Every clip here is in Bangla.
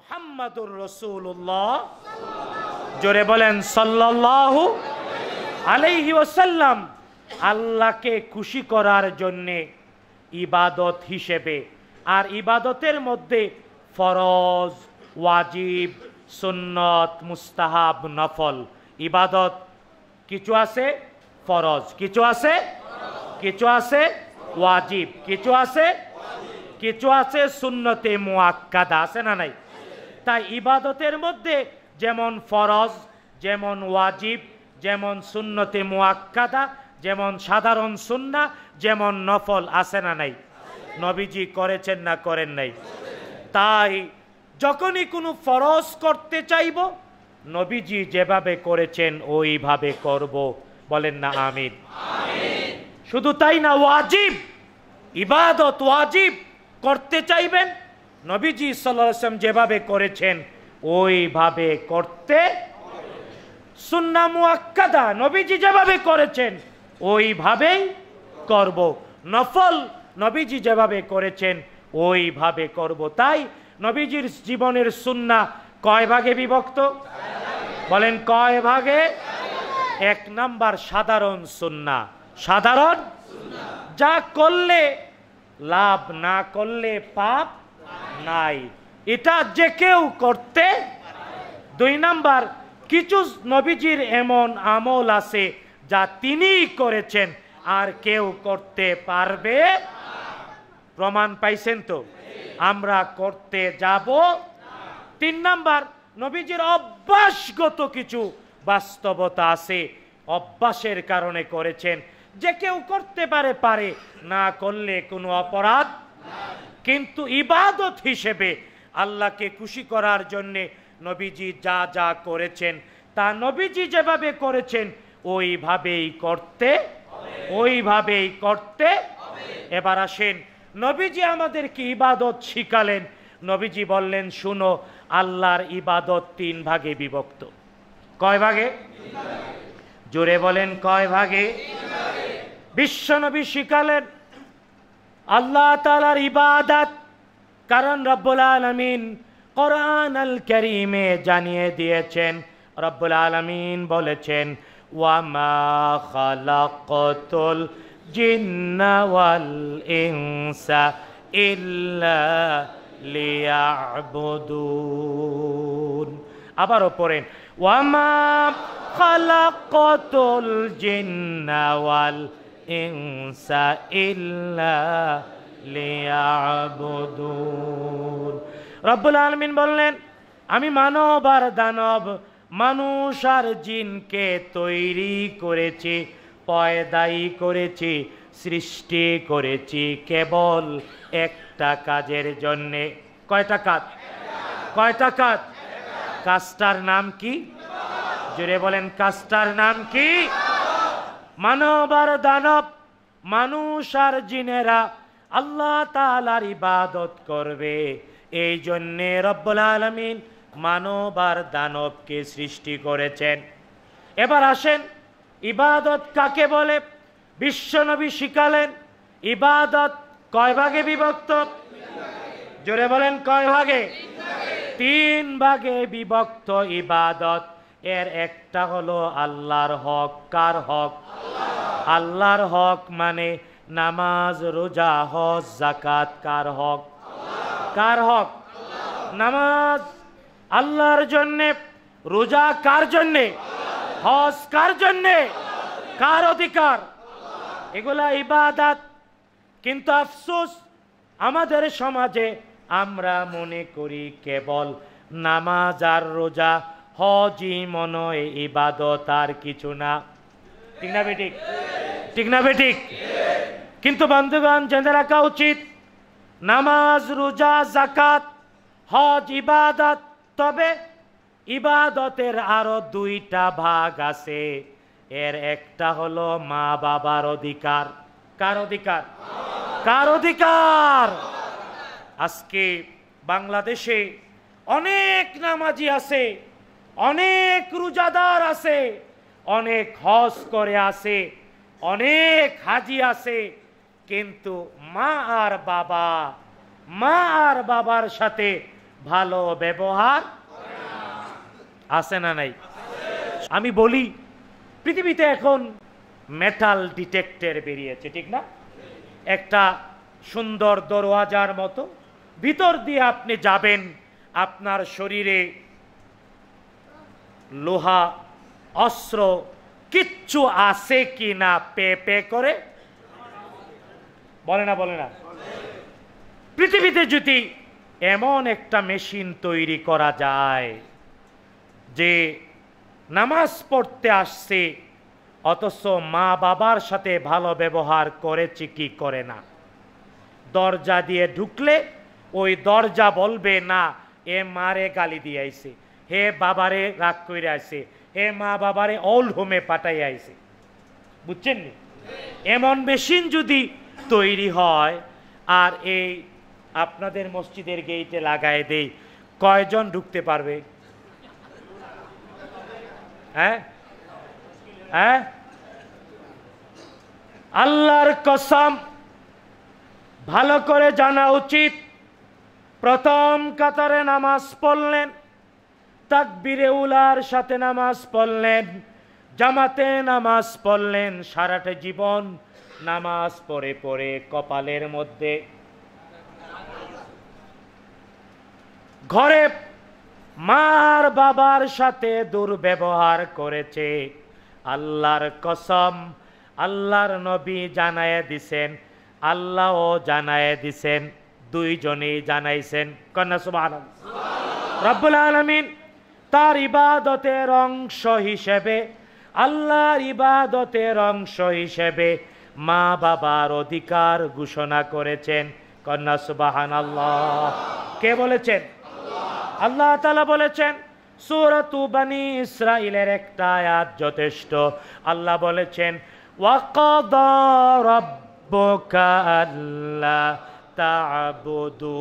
মোহাম্মদুর রসুল্লাহ জোরে বলেন সাল্লাহ আলাইহি ওসাল্লাম আল্লাহকে খুশি করার জন্যে ইবাদত হিসেবে আর ইবাদতের মধ্যে ফরজ ওয়াজিব সুন্নত মুস্তাহাব নফল ইবাদত কিছু আছে ফরজ কিছু আছে কিছু আছে ওয়াজিব কিছু আছে কিছু আছে সুন্নতে মুয়াক্কাদা আছে না নাই তাই ইবাদতের মধ্যে যেমন ফরজ যেমন ওয়াজিব যেমন সুন্নতে মুয়াক্কাদা যেমন সাধারণ সুন্না যেমন নফল আসে না নাই নবীজি করেছেন না করেন নাই তাই যখনই কোনো ফরজ করতে চাইব নবীজি যেভাবে করেছেন ওইভাবে করব বলেন না আমিন শুধু তাই না ওয়াজিব ইবাদত ওয়াজিব করতে চাইবেন নবীজি সাল্লাম যেভাবে করেছেন ওইভাবে করতে সুন্না মুয়াক্কাদা নবীজি যেভাবে করেছেন ওইভাবেই করব নফল নবীজি যেভাবে করেছেন ওইভাবে করব তাই নবীজির জীবনের সুন্না কয় ভাগে বিভক্ত বলেন কয় ভাগে এক নাম্বার সাধারণ সুন্না সাধারণ যা করলে লাভ না করলে পাপ নাই এটা যে কেউ করতে দুই নাম্বার কিছু নবীজির এমন আমল আছে যা তিনি করেছেন আর কেউ করতে পারবে প্রমাণ পাইছেন তো আমরা করতে যাব তিন নাম্বার নবীজির অভ্যাসগত কিছু বাস্তবতা আছে অভ্যাসের কারণে করেছেন যে কেউ করতে পারে পারে না করলে কোনো অপরাধ কিন্তু ইবাদত হিসেবে আল্লাহকে খুশি করার জন্যে নবীজি যা যা করেছেন তা নবীজি যেভাবে করেছেন ওইভাবেই করতে ওইভাবেই করতে এবার আসেন নবীজি আমাদেরকে ইবাদত শিখালেন নবীজি বললেন শুনো আল্লাহর ইবাদত তিন ভাগে বিভক্ত কয় ভাগে জোরে বলেন কয় ভাগে বিশ্বনবী শিখালেন আল্লাহ তালার ইবাদাত কারণ রব্বুল আলমিন কোরআন আল করিমে জানিয়ে দিয়েছেন রব্বুল আলমিন বলেছেন ওয়ামা খালাকতুল জিন্নাওয়াল ইনসা ইল্লা লিয়াবুদুন আবারও পড়েন ওয়ামা খালাকতুল জিন্নাওয়াল الإنس إلا ليعبدون রব্বুল আলমিন বললেন আমি মানব আর দানব মানুষ আর জিনকে তৈরি করেছি পয়দাই করেছি সৃষ্টি করেছি কেবল একটা কাজের জন্যে কয়টা কাজ কয়টা কাজ কাজটার নাম কি জুড়ে বলেন কাজটার নাম কি মানব আর দানব মানুষ আর জিনেরা আল্লাহ তালার ইবাদত করবে এই জন্যে রব্বুল আলমিন মানব আর দানবকে সৃষ্টি করেছেন এবার আসেন ইবাদত কাকে বলে বিশ্বনবী শিখালেন ইবাদত কয় ভাগে বিভক্ত জোরে বলেন কয় ভাগে তিন ভাগে বিভক্ত ইবাদত এর একটা হলো আল্লাহর হক কার হক আল্লাহর হক মানে নামাজ রোজা হজ জাকাত কার হক কার হক নামাজ আল্লাহর জন্যে রোজা কার জন্যে হজ কার জন্যে কার অধিকার এগুলা ইবাদাত কিন্তু আফসোস আমাদের সমাজে আমরা মনে করি কেবল নামাজ আর রোজা হজি মনয় ইবাদত আর কিছু না ঠিক না বেটিক ঠিক না বেটিক কিন্তু বন্ধুগণ জেনে রাখা উচিত নামাজ রোজা জাকাত হজ ইবাদত তবে ইবাদতের আরো দুইটা ভাগ আছে এর একটা হলো মা বাবার অধিকার কার অধিকার কার অধিকার আজকে বাংলাদেশে অনেক নামাজি আছে অনেক রোজাদার আছে অনেক হজ করে আছে অনেক হাজি আছে কিন্তু মা আর বাবা মা আর বাবার সাথে ভালো ব্যবহার আছে না নাই আমি বলি পৃথিবীতে এখন মেটাল ডিটেক্টর বেরিয়েছে ঠিক না একটা সুন্দর দরওয়াজার মতো ভিতর দিয়ে আপনি যাবেন আপনার শরীরে লোহা অস্ত্র কিচ্ছু আছে কি না পে পে করে বলে না বলে না পৃথিবীতে যদি এমন একটা মেশিন তৈরি করা যায় যে নামাজ পড়তে আসছে অথচ মা বাবার সাথে ভালো ব্যবহার করেছে কি করে না দরজা দিয়ে ঢুকলে ওই দরজা বলবে না এ মারে গালি দিয়েছে হে বাবারে রাগ করে আছে হে মা বাবারে অল হোমে পাঠাই আইছে বুঝছেন নি এমন মেশিন যদি তৈরি হয় আর এই আপনাদের মসজিদের গেইটে লাগায় দেই কয়জন ঢুকতে পারবে হ্যাঁ হ্যাঁ আল্লাহর কসম ভালো করে জানা উচিত প্রথম কাতারে নামাজ পড়লেন তাকবিরে উলার সাথে নামাজ পড়লেন জামাতে নামাজ পড়লেন সারাটা জীবন নামাজ পড়ে পড়ে কপালের মধ্যে ঘরে মার বাবার সাথে দুর্ব্যবহার করেছে আল্লাহর কসম আল্লাহর নবী জানায় দিছেন আল্লাহও জানায় দিছেন দুইজনেই জানাইছেন কন্যা সুবাহ রব্বুল আলমিন তার ইবাদতের অংশ হিসেবে আল্লাহর ইবাদতের অংশ হিসেবে মা বাবার অধিকার ঘোষণা করেছেন কন্যা সুবাহান আল্লাহ কে বলেছেন আল্লাহ তালা বলেছেন সুরতু বানি ইসরায়েলের একটা আয়াত যথেষ্ট আল্লাহ বলেছেন ওয়াকদা রব্বুকা আল্লাহ তা'বুদু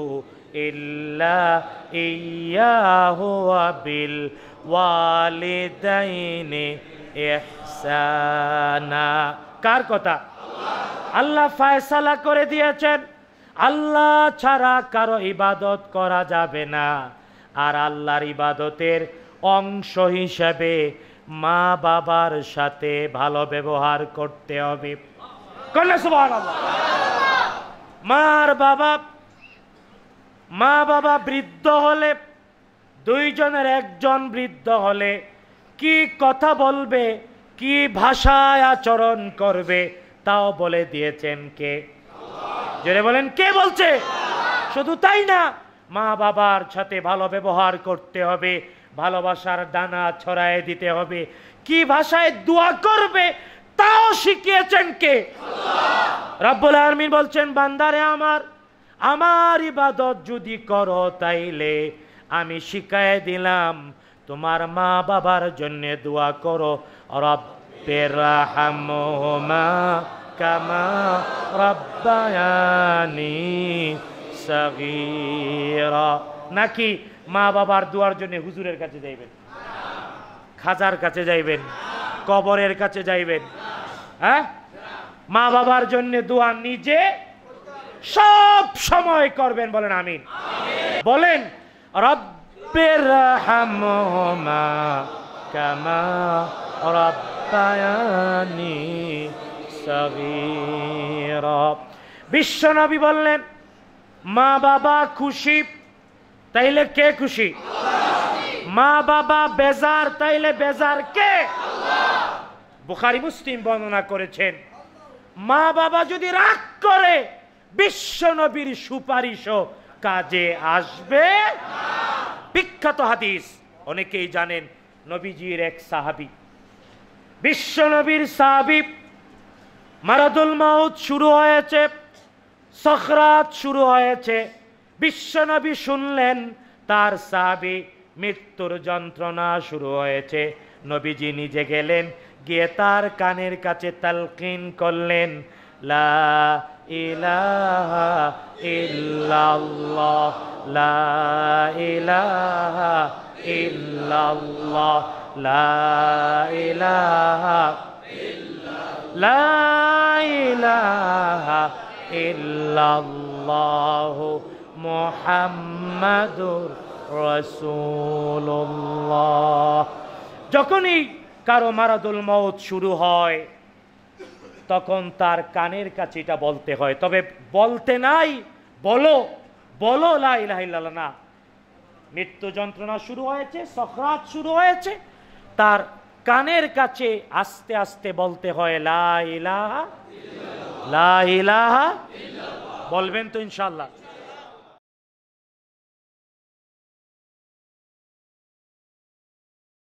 إلا إياه وبالوالدين কার কথা আল্লাহ ফায়সালা করে দিয়েছেন আল্লাহ ছাড়া কারো ইবাদত করা যাবে না আর আল্লাহর ইবাদতের অংশ হিসেবে মা বাবার সাথে ভালো ব্যবহার করতে হবে মার বাবা মা বাবা বৃদ্ধ হলে দুইজনের একজন বৃদ্ধ হলে কি কথা বলবে কি ভাষায় আচরণ করবে তাও বলে দিয়েছেন কে জোরে বলেন কে বলছে শুধু তাই না মা বাবার সাথে ভালো ব্যবহার করতে হবে ভালোবাসার দানা ছড়ায় দিতে হবে কি ভাষায় দোয়া করবে তাও শিখিয়েছেন কে রব্বুল আলমিন বলছেন বান্দারে আমার আমার ইবাদত যদি করো তাইলে আমি শিখায় দিলাম তোমার মা বাবার জন্য দোয়া করো নাকি মা বাবার দোয়ার জন্য হুজুরের কাছে যাইবেন খাজার কাছে যাইবেন কবরের কাছে যাইবেন হ্যাঁ মা বাবার জন্য দোয়া নিজে সব সময় করবেন বলেন আমিন বলেন রব্বের হামা কামা বিশ্বনবী বললেন মা বাবা খুশি তাইলে কে খুশি মা বাবা বেজার তাইলে বেজার কে বুখারি মুসলিম বর্ণনা করেছেন মা বাবা যদি রাগ করে বিশ্বনবীর সুপারিশও কাজে আসবে বিখ্যাত হাদিস অনেকেই জানেন নবীজির এক সাহাবি বিশ্বনবীর সাহাবি মারাদুল মাউদ শুরু হয়েছে সখরাত শুরু হয়েছে বিশ্বনবী শুনলেন তার সাহাবি মৃত্যুর যন্ত্রণা শুরু হয়েছে নবীজি নিজে গেলেন গিয়ে তার কানের কাছে তালকিন করলেন লা ইলাহ ইল্লাল্লাহ লা ইলাহ ইল্লাল্লাহ লা ইল্লাল্লাহ লা ইলাহ ইল্লাল্লাহ মুহাম্মাদুর রাসূলুল্লাহ যখনই কারো মারাদুল মউত শুরু হয় তখন তার কানের কাছে এটা বলতে হয় তবে বলতে নাই বলো বলো না মৃত্যু যন্ত্রণা শুরু হয়েছে সখরাত শুরু হয়েছে তার কানের কাছে আস্তে আস্তে বলতে হয় লাহা লাহা বলবেন তো ইনশাল্লাহ